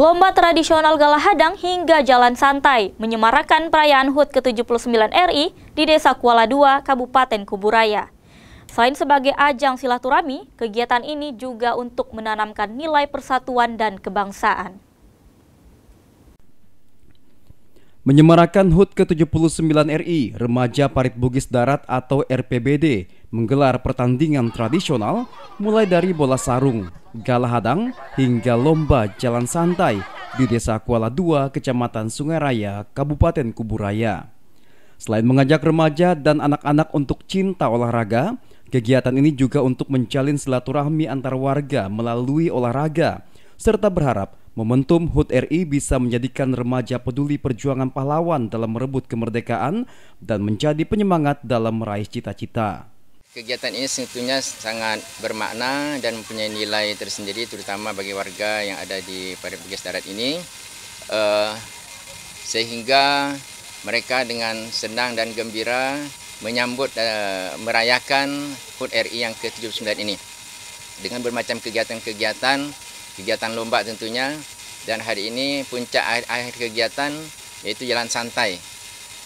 Lomba tradisional Galahadang hingga jalan santai menyemarakan perayaan HUT ke-79 RI di Desa Kuala II, Kabupaten Kuburaya. Selain sebagai ajang silaturahmi, kegiatan ini juga untuk menanamkan nilai persatuan dan kebangsaan. Menyemarakan HUT ke-79 RI, remaja Parit Bugis Darat atau RPBD menggelar pertandingan tradisional mulai dari bola sarung, galahadang hingga lomba jalan santai di Desa Kuala Dua, Kecamatan Sungai Raya, Kabupaten Kuburaya. Selain mengajak remaja dan anak-anak untuk cinta olahraga, kegiatan ini juga untuk menjalin silaturahmi antar warga melalui olahraga serta berharap Momentum HUT RI bisa menjadikan remaja peduli perjuangan pahlawan dalam merebut kemerdekaan dan menjadi penyemangat dalam meraih cita-cita. Kegiatan ini sebetulnya sangat bermakna dan mempunyai nilai tersendiri terutama bagi warga yang ada di pada Bugis Darat ini uh, sehingga mereka dengan senang dan gembira menyambut uh, merayakan HUT RI yang ke-79 ini dengan bermacam kegiatan-kegiatan kegiatan lomba tentunya dan hari ini puncak akhir, akhir kegiatan yaitu jalan santai.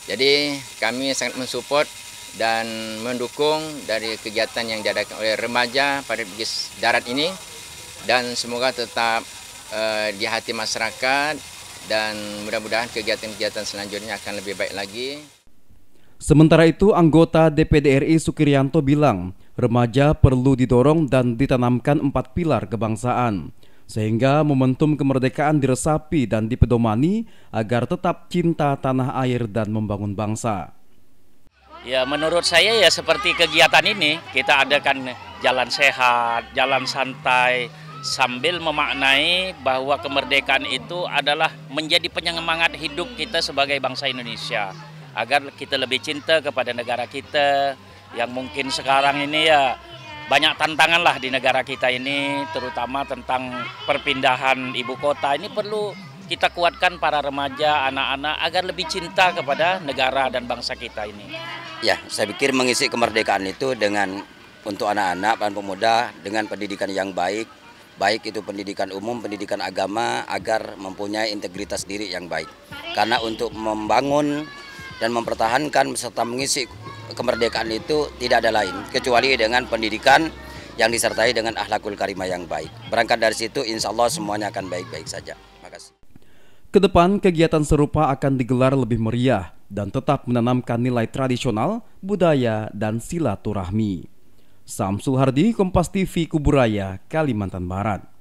Jadi kami sangat mensupport dan mendukung dari kegiatan yang diadakan oleh remaja pada bis Darat ini dan semoga tetap uh, di hati masyarakat dan mudah-mudahan kegiatan-kegiatan selanjutnya akan lebih baik lagi. Sementara itu, anggota DPD RI Sukirianto bilang, remaja perlu didorong dan ditanamkan empat pilar kebangsaan sehingga momentum kemerdekaan diresapi dan dipedomani agar tetap cinta tanah air dan membangun bangsa. Ya menurut saya ya seperti kegiatan ini kita adakan jalan sehat, jalan santai sambil memaknai bahwa kemerdekaan itu adalah menjadi penyemangat hidup kita sebagai bangsa Indonesia agar kita lebih cinta kepada negara kita yang mungkin sekarang ini ya banyak tantangan lah di negara kita ini, terutama tentang perpindahan ibu kota. Ini perlu kita kuatkan para remaja, anak-anak agar lebih cinta kepada negara dan bangsa kita ini. Ya, saya pikir mengisi kemerdekaan itu dengan untuk anak-anak dan pemuda dengan pendidikan yang baik, baik itu pendidikan umum, pendidikan agama agar mempunyai integritas diri yang baik. Karena untuk membangun dan mempertahankan serta mengisi kemerdekaan itu tidak ada lain kecuali dengan pendidikan yang disertai dengan ahlakul karimah yang baik. Berangkat dari situ insya Allah semuanya akan baik-baik saja. Makasih. Kedepan kegiatan serupa akan digelar lebih meriah dan tetap menanamkan nilai tradisional, budaya, dan silaturahmi. Samsul Hardi, Kompas TV, Kuburaya, Kalimantan Barat.